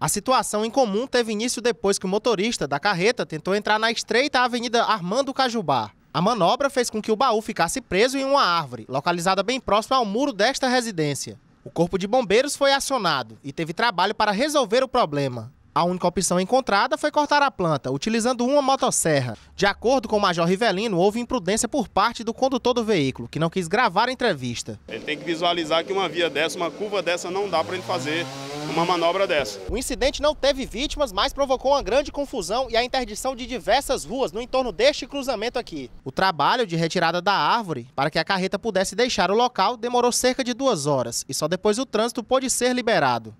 A situação incomum teve início depois que o motorista da carreta tentou entrar na estreita Avenida Armando Cajubá. A manobra fez com que o baú ficasse preso em uma árvore, localizada bem próximo ao muro desta residência. O corpo de bombeiros foi acionado e teve trabalho para resolver o problema. A única opção encontrada foi cortar a planta, utilizando uma motosserra. De acordo com o Major Rivelino, houve imprudência por parte do condutor do veículo, que não quis gravar a entrevista. Ele tem que visualizar que uma via dessa, uma curva dessa, não dá para ele fazer uma manobra dessa. O incidente não teve vítimas, mas provocou uma grande confusão e a interdição de diversas ruas no entorno deste cruzamento aqui. O trabalho de retirada da árvore para que a carreta pudesse deixar o local demorou cerca de duas horas e só depois o trânsito pôde ser liberado.